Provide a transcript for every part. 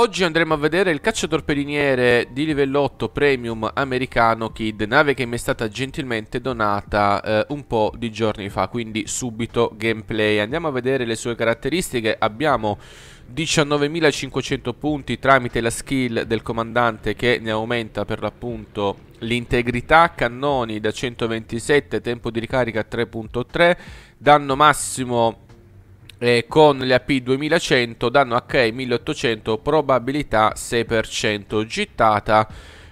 Oggi andremo a vedere il cacciatorpediniere di livello 8 premium americano Kid, nave che mi è stata gentilmente donata eh, un po' di giorni fa, quindi subito gameplay. Andiamo a vedere le sue caratteristiche, abbiamo 19.500 punti tramite la skill del comandante che ne aumenta per l'appunto l'integrità, cannoni da 127, tempo di ricarica 3.3, danno massimo eh, con le AP 2100 danno HE 1800 probabilità 6% gittata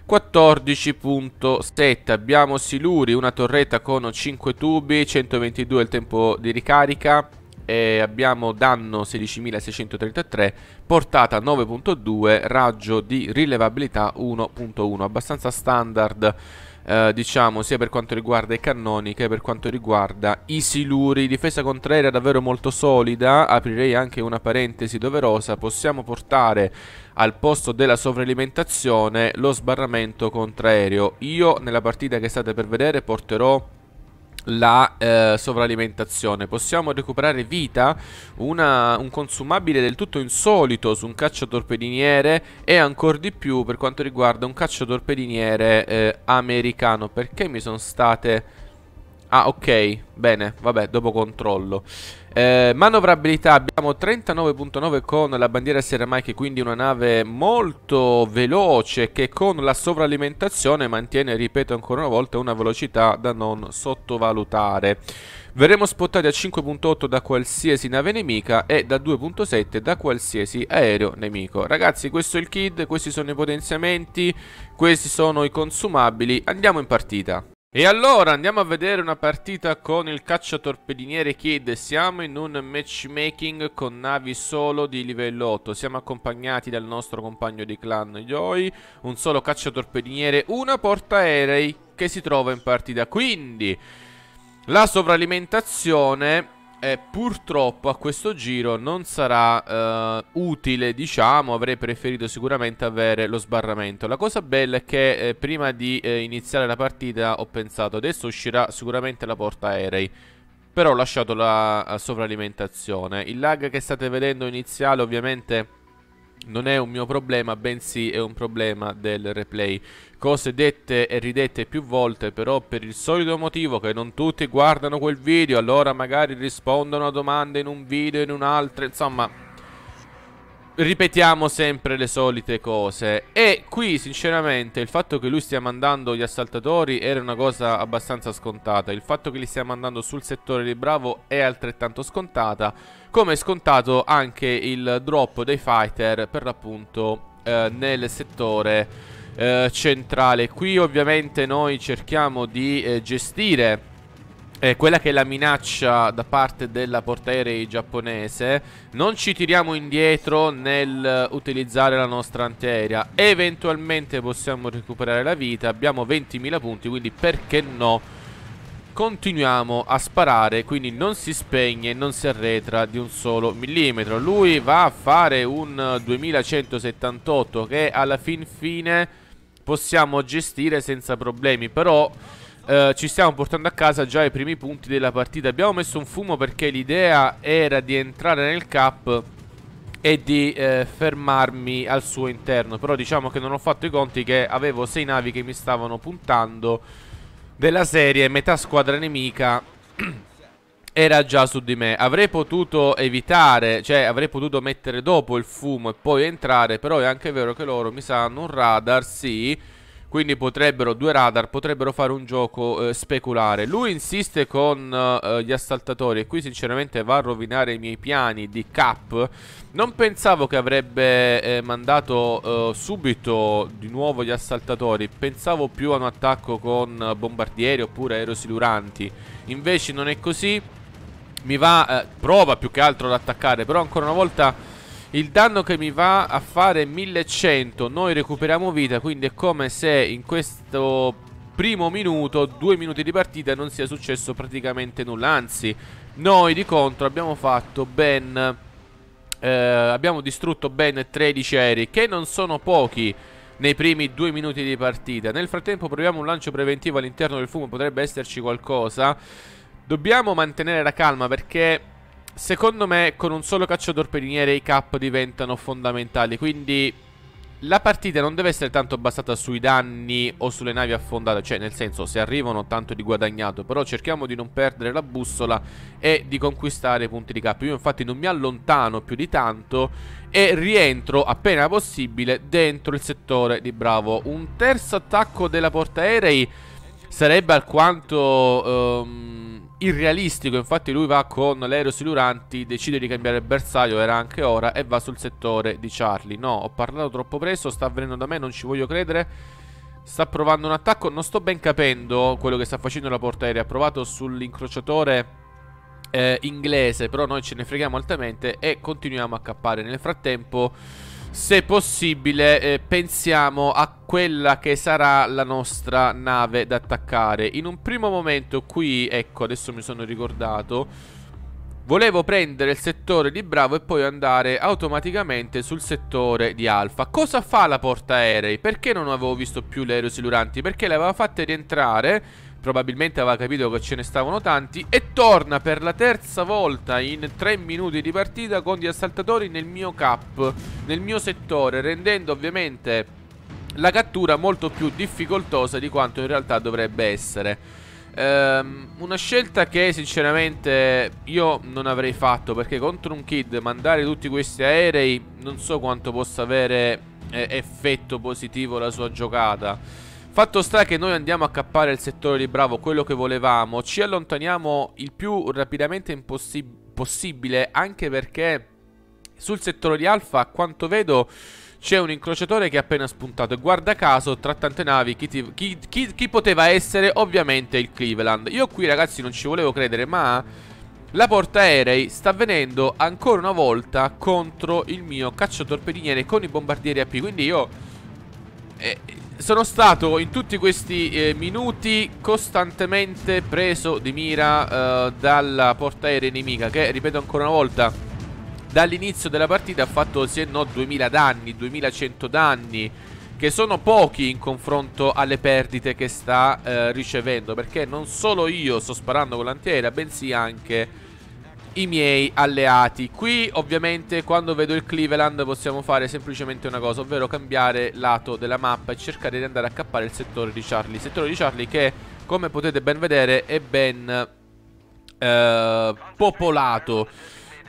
14.7 abbiamo Siluri una torretta con 5 tubi 122 il tempo di ricarica eh, abbiamo danno 16.633 portata 9.2 raggio di rilevabilità 1.1 abbastanza standard eh, diciamo sia per quanto riguarda i cannoni che per quanto riguarda i siluri. Difesa contraria davvero molto solida, aprirei anche una parentesi doverosa, possiamo portare al posto della sovralimentazione lo sbarramento contraereo. Io nella partita che state per vedere porterò la eh, sovralimentazione. Possiamo recuperare vita, una, un consumabile del tutto insolito su un cacciatorpediniere e ancora di più per quanto riguarda un cacciatorpediniere eh, americano. Perché mi sono state Ah, ok, bene, vabbè, dopo controllo eh, Manovrabilità, abbiamo 39.9 con la bandiera Sierra Mike Quindi una nave molto veloce che con la sovralimentazione mantiene, ripeto ancora una volta, una velocità da non sottovalutare Verremo spottati a 5.8 da qualsiasi nave nemica e da 2.7 da qualsiasi aereo nemico Ragazzi questo è il kid, questi sono i potenziamenti, questi sono i consumabili Andiamo in partita e allora andiamo a vedere una partita con il cacciatorpediniere Kid. Siamo in un matchmaking con navi solo di livello 8. Siamo accompagnati dal nostro compagno di clan Yoi, un solo cacciatorpediniere, una portaerei che si trova in partita. Quindi la sovralimentazione e purtroppo a questo giro non sarà eh, utile, diciamo, avrei preferito sicuramente avere lo sbarramento. La cosa bella è che eh, prima di eh, iniziare la partita ho pensato adesso uscirà sicuramente la porta aerei. Però ho lasciato la sovralimentazione. Il lag che state vedendo iniziale ovviamente non è un mio problema, bensì è un problema del replay. Cose dette e ridette più volte, però per il solito motivo che non tutti guardano quel video, allora magari rispondono a domande in un video, in un altro, insomma ripetiamo sempre le solite cose. E qui, sinceramente, il fatto che lui stia mandando gli assaltatori era una cosa abbastanza scontata. Il fatto che li stia mandando sul settore di Bravo è altrettanto scontata. Come è scontato anche il drop dei fighter, per l'appunto, eh, nel settore eh, centrale. Qui, ovviamente, noi cerchiamo di eh, gestire eh, quella che è la minaccia da parte della portaerei giapponese Non ci tiriamo indietro nel utilizzare la nostra antiaerea Eventualmente possiamo recuperare la vita Abbiamo 20.000 punti quindi perché no Continuiamo a sparare Quindi non si spegne non si arretra di un solo millimetro Lui va a fare un 2178 che alla fin fine possiamo gestire senza problemi Però... Eh, ci stiamo portando a casa già i primi punti della partita Abbiamo messo un fumo perché l'idea era di entrare nel cap e di eh, fermarmi al suo interno Però diciamo che non ho fatto i conti che avevo sei navi che mi stavano puntando Della serie metà squadra nemica era già su di me Avrei potuto evitare, cioè avrei potuto mettere dopo il fumo e poi entrare Però è anche vero che loro mi sanno un radar, sì quindi potrebbero, due radar, potrebbero fare un gioco eh, speculare Lui insiste con eh, gli assaltatori E qui sinceramente va a rovinare i miei piani di cap Non pensavo che avrebbe eh, mandato eh, subito di nuovo gli assaltatori Pensavo più a un attacco con eh, bombardieri oppure aerosiluranti Invece non è così Mi va, eh, prova più che altro ad attaccare Però ancora una volta il danno che mi va a fare è 1100 Noi recuperiamo vita Quindi è come se in questo primo minuto Due minuti di partita non sia successo praticamente nulla Anzi noi di contro abbiamo fatto ben eh, Abbiamo distrutto ben 13 aerei Che non sono pochi nei primi due minuti di partita Nel frattempo proviamo un lancio preventivo all'interno del fumo Potrebbe esserci qualcosa Dobbiamo mantenere la calma perché Secondo me con un solo cacciatorpediniere i cap diventano fondamentali Quindi la partita non deve essere tanto basata sui danni o sulle navi affondate Cioè nel senso se arrivano tanto di guadagnato Però cerchiamo di non perdere la bussola e di conquistare punti di cap Io infatti non mi allontano più di tanto E rientro appena possibile dentro il settore di Bravo Un terzo attacco della portaerei sarebbe alquanto... Um, irrealistico, infatti lui va con l'aereo siluranti, decide di cambiare bersaglio, era anche ora, e va sul settore di Charlie. No, ho parlato troppo presto, sta avvenendo da me, non ci voglio credere. Sta provando un attacco, non sto ben capendo quello che sta facendo la porta aerea. ha provato sull'incrociatore eh, inglese, però noi ce ne freghiamo altamente e continuiamo a cappare. Nel frattempo se possibile eh, pensiamo a quella che sarà la nostra nave da attaccare In un primo momento qui, ecco adesso mi sono ricordato Volevo prendere il settore di Bravo e poi andare automaticamente sul settore di Alfa Cosa fa la portaerei? Perché non avevo visto più le aerosiluranti? Perché le aveva fatte rientrare Probabilmente aveva capito che ce ne stavano tanti E torna per la terza volta in 3 minuti di partita con gli assaltatori nel mio cap Nel mio settore Rendendo ovviamente la cattura molto più difficoltosa di quanto in realtà dovrebbe essere ehm, Una scelta che sinceramente io non avrei fatto Perché contro un kid mandare tutti questi aerei Non so quanto possa avere eh, effetto positivo la sua giocata Fatto sta che noi andiamo a cappare il settore di Bravo quello che volevamo, ci allontaniamo il più rapidamente possibile anche perché sul settore di Alfa, a quanto vedo, c'è un incrociatore che è appena spuntato e guarda caso tra tante navi chi, ti, chi, chi, chi poteva essere ovviamente il Cleveland. Io qui ragazzi non ci volevo credere ma la portaerei sta venendo ancora una volta contro il mio cacciatorpediniere con i bombardieri AP quindi io... Eh, sono stato in tutti questi eh, minuti costantemente preso di mira eh, dalla portaerea nemica che, ripeto ancora una volta, dall'inizio della partita ha fatto se no 2000 danni, 2100 danni, che sono pochi in confronto alle perdite che sta eh, ricevendo, perché non solo io sto sparando con l'antiaerea, bensì anche i miei alleati Qui ovviamente quando vedo il Cleveland possiamo fare semplicemente una cosa Ovvero cambiare lato della mappa e cercare di andare a cappare il settore di Charlie settore di Charlie che come potete ben vedere è ben eh, popolato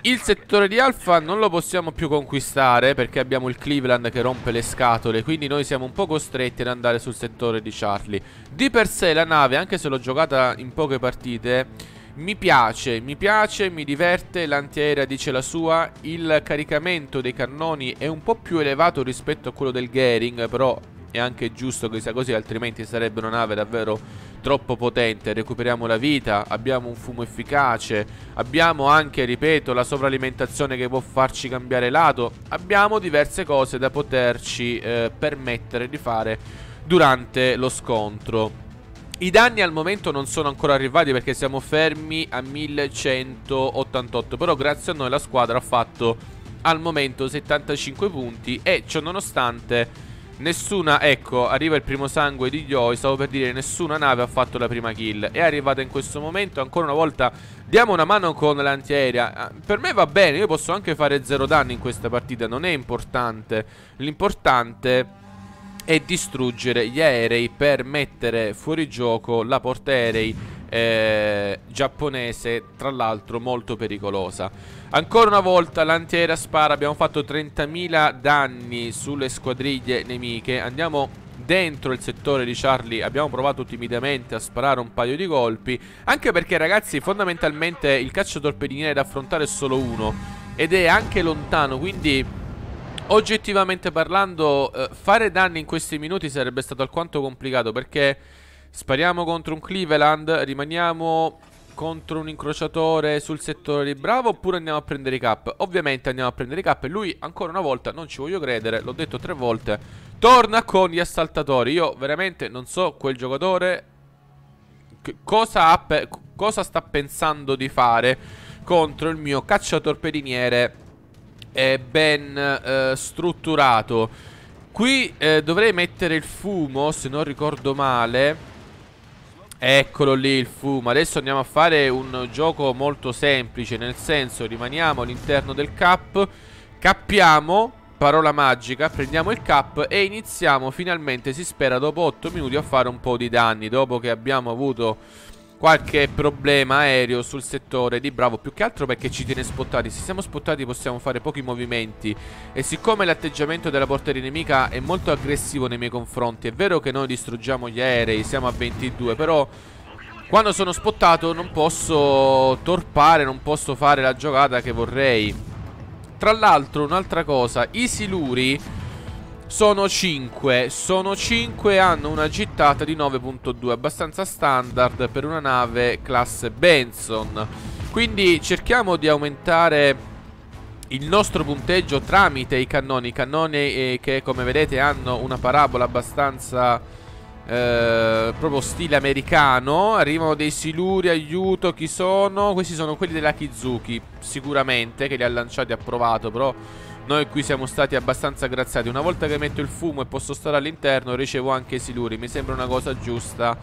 il settore di Alpha non lo possiamo più conquistare perché abbiamo il Cleveland che rompe le scatole Quindi noi siamo un po' costretti ad andare sul settore di Charlie Di per sé la nave, anche se l'ho giocata in poche partite mi piace, mi piace, mi diverte, l'antiaerea dice la sua, il caricamento dei cannoni è un po' più elevato rispetto a quello del Gering, però è anche giusto che sia così, altrimenti sarebbe una nave davvero troppo potente. Recuperiamo la vita, abbiamo un fumo efficace, abbiamo anche, ripeto, la sovralimentazione che può farci cambiare lato, abbiamo diverse cose da poterci eh, permettere di fare durante lo scontro. I danni al momento non sono ancora arrivati perché siamo fermi a 1188 Però grazie a noi la squadra ha fatto al momento 75 punti E ciononostante nessuna, ecco arriva il primo sangue di Yoi Stavo per dire nessuna nave ha fatto la prima kill È arrivata in questo momento ancora una volta diamo una mano con l'antiaerea ah, Per me va bene, io posso anche fare zero danni in questa partita, non è importante L'importante è e distruggere gli aerei per mettere fuori gioco la portaerei eh, giapponese, tra l'altro molto pericolosa. Ancora una volta l'antiaerea spara, abbiamo fatto 30.000 danni sulle squadriglie nemiche. Andiamo dentro il settore di Charlie abbiamo provato timidamente a sparare un paio di colpi Anche perché ragazzi fondamentalmente il cacciatorpediniere da affrontare è solo uno Ed è anche lontano quindi oggettivamente parlando, eh, fare danni in questi minuti sarebbe stato alquanto complicato perché spariamo contro un Cleveland, rimaniamo contro un incrociatore sul settore di Bravo oppure andiamo a prendere i cap? Ovviamente andiamo a prendere i cap e lui ancora una volta, non ci voglio credere, l'ho detto tre volte, torna con gli assaltatori. Io veramente non so quel giocatore cosa, cosa sta pensando di fare contro il mio cacciatorpediniere è ben eh, strutturato Qui eh, dovrei mettere il fumo, se non ricordo male Eccolo lì il fumo Adesso andiamo a fare un gioco molto semplice Nel senso rimaniamo all'interno del cap Cappiamo Parola magica Prendiamo il cap e iniziamo finalmente Si spera dopo 8 minuti a fare un po' di danni Dopo che abbiamo avuto qualche problema aereo sul settore di Bravo più che altro perché ci tiene spottati se siamo spottati possiamo fare pochi movimenti e siccome l'atteggiamento della portiera nemica è molto aggressivo nei miei confronti è vero che noi distruggiamo gli aerei siamo a 22 però quando sono spottato non posso torpare non posso fare la giocata che vorrei tra l'altro un'altra cosa i siluri sono 5 Sono 5 e hanno una gittata di 9.2 Abbastanza standard per una nave classe Benson Quindi cerchiamo di aumentare il nostro punteggio tramite i cannoni I cannoni eh, che come vedete hanno una parabola abbastanza eh, proprio stile americano Arrivano dei siluri, aiuto, chi sono? Questi sono quelli della Kizuki Sicuramente, che li ha lanciati e ha provato Però noi qui siamo stati abbastanza graziati Una volta che metto il fumo e posso stare all'interno Ricevo anche i siluri Mi sembra una cosa giusta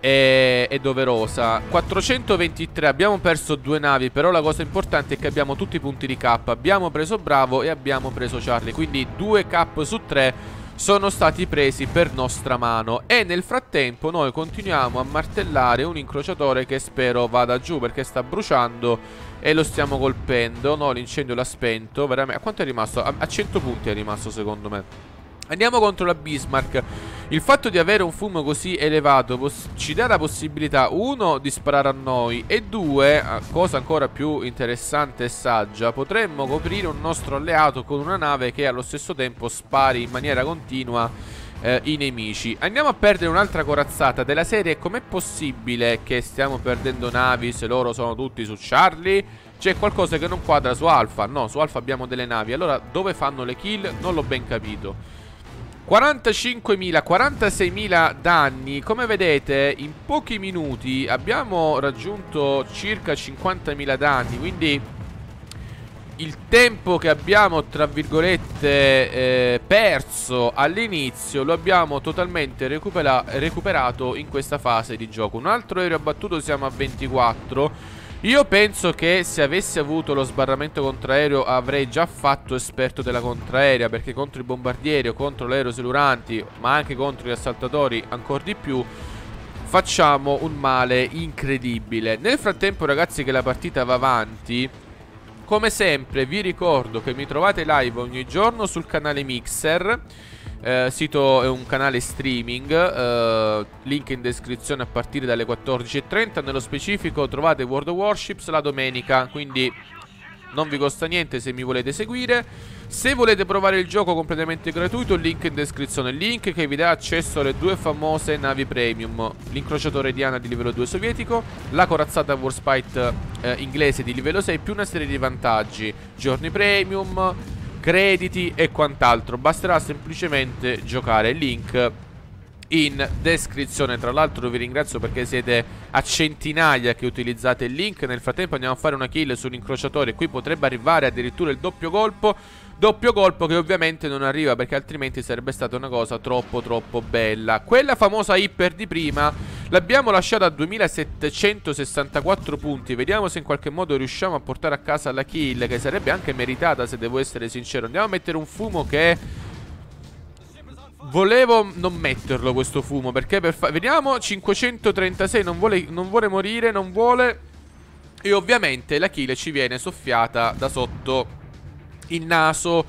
e, e, doverosa 423 Abbiamo perso due navi Però la cosa importante è che abbiamo tutti i punti di K Abbiamo preso Bravo e abbiamo preso Charlie Quindi 2 K su 3 sono stati presi per nostra mano e nel frattempo noi continuiamo a martellare un incrociatore che spero vada giù perché sta bruciando e lo stiamo colpendo, no l'incendio l'ha spento, veramente, a quanto è rimasto? A, a 100 punti è rimasto secondo me Andiamo contro la Bismarck il fatto di avere un fumo così elevato ci dà la possibilità, uno, di sparare a noi e due, cosa ancora più interessante e saggia, potremmo coprire un nostro alleato con una nave che allo stesso tempo spari in maniera continua eh, i nemici. Andiamo a perdere un'altra corazzata della serie. Com'è possibile che stiamo perdendo navi se loro sono tutti su Charlie? C'è qualcosa che non quadra su Alpha, No, su Alpha abbiamo delle navi. Allora, dove fanno le kill? Non l'ho ben capito. 45.000, 46.000 danni Come vedete in pochi minuti abbiamo raggiunto circa 50.000 danni Quindi il tempo che abbiamo tra virgolette eh, perso all'inizio Lo abbiamo totalmente recupera recuperato in questa fase di gioco Un altro aereo abbattuto siamo a 24 io penso che se avessi avuto lo sbarramento contraereo avrei già fatto esperto della contraerea perché contro i bombardieri o contro le aerosiluranti ma anche contro gli assaltatori ancora di più facciamo un male incredibile. Nel frattempo ragazzi che la partita va avanti come sempre vi ricordo che mi trovate live ogni giorno sul canale Mixer eh, sito è un canale streaming, eh, link in descrizione a partire dalle 14.30. Nello specifico trovate World of Warships la domenica, quindi non vi costa niente se mi volete seguire. Se volete provare il gioco completamente gratuito, link in descrizione, link che vi dà accesso alle due famose navi premium, l'incrociatore Diana di livello 2 sovietico, la corazzata Warspite eh, inglese di livello 6, più una serie di vantaggi, giorni premium, crediti e quant'altro Basterà semplicemente giocare Link in descrizione Tra l'altro vi ringrazio perché siete a centinaia che utilizzate il link Nel frattempo andiamo a fare una kill sull'incrociatore Qui potrebbe arrivare addirittura il doppio colpo Doppio colpo che ovviamente non arriva perché altrimenti sarebbe stata una cosa troppo troppo bella Quella famosa hyper di prima L'abbiamo lasciata a 2764 punti Vediamo se in qualche modo riusciamo a portare a casa la kill Che sarebbe anche meritata se devo essere sincero Andiamo a mettere un fumo che... Volevo non metterlo questo fumo Perché per fa... Vediamo 536 non vuole, non vuole morire Non vuole E ovviamente la kill ci viene soffiata da sotto Il naso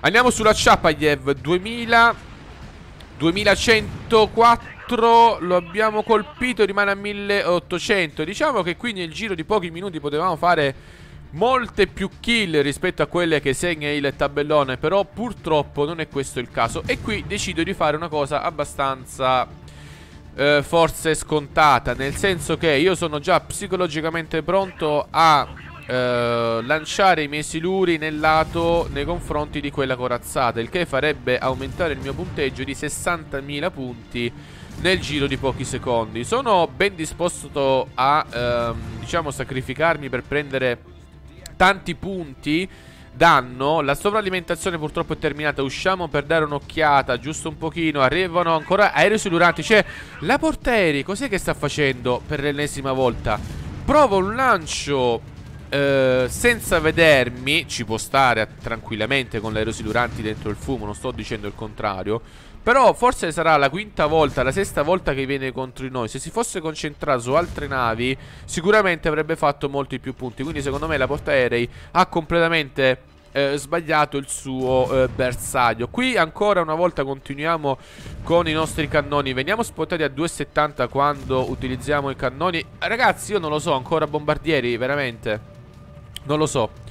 Andiamo sulla Chapayev 2000 2104 dentro, lo abbiamo colpito, rimane a 1800. Diciamo che qui nel giro di pochi minuti potevamo fare molte più kill rispetto a quelle che segna il tabellone, però purtroppo non è questo il caso. E qui decido di fare una cosa abbastanza eh, forse scontata, nel senso che io sono già psicologicamente pronto a eh, lanciare i miei siluri nel lato nei confronti di quella corazzata, il che farebbe aumentare il mio punteggio di 60.000 punti nel giro di pochi secondi. Sono ben disposto a, ehm, diciamo, sacrificarmi per prendere tanti punti danno. La sovralimentazione purtroppo è terminata. Usciamo per dare un'occhiata, giusto un pochino. Arrivano ancora aerosiluranti. C'è la Porteri. Cos'è che sta facendo per l'ennesima volta? Provo un lancio eh, senza vedermi. Ci può stare eh, tranquillamente con l'aerosiluranti dentro il fumo. Non sto dicendo il contrario. Però forse sarà la quinta volta, la sesta volta che viene contro di noi Se si fosse concentrato su altre navi Sicuramente avrebbe fatto molti più punti Quindi secondo me la portaerei ha completamente... Eh, sbagliato il suo eh, bersaglio Qui ancora una volta continuiamo con i nostri cannoni Veniamo spottati a 2,70 quando utilizziamo i cannoni Ragazzi io non lo so, ancora bombardieri, veramente Non lo so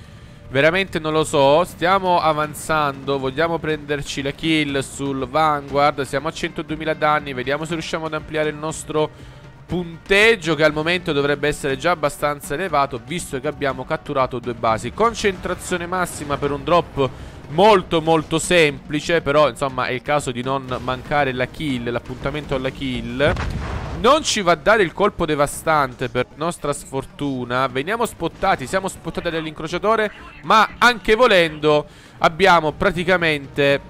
Veramente non lo so Stiamo avanzando Vogliamo prenderci la kill sul Vanguard Siamo a 102.000 danni Vediamo se riusciamo ad ampliare il nostro punteggio Che al momento dovrebbe essere già abbastanza elevato Visto che abbiamo catturato due basi Concentrazione massima per un drop molto molto semplice Però insomma è il caso di non mancare la kill L'appuntamento alla kill non ci va a dare il colpo devastante per nostra sfortuna Veniamo spottati, siamo spottati dall'incrociatore Ma anche volendo abbiamo praticamente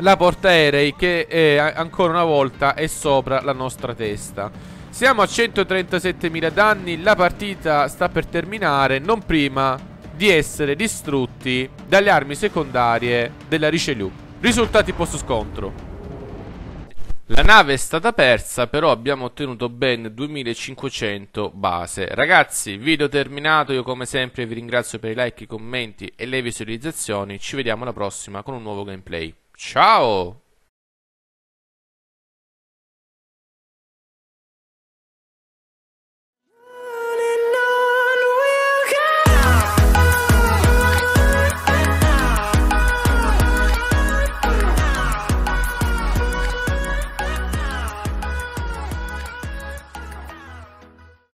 la portaerei che è, ancora una volta è sopra la nostra testa Siamo a 137.000 danni La partita sta per terminare non prima di essere distrutti dalle armi secondarie della Richelieu Risultati post scontro la nave è stata persa, però abbiamo ottenuto ben 2500 base. Ragazzi, video terminato, io come sempre vi ringrazio per i like, i commenti e le visualizzazioni, ci vediamo alla prossima con un nuovo gameplay. Ciao!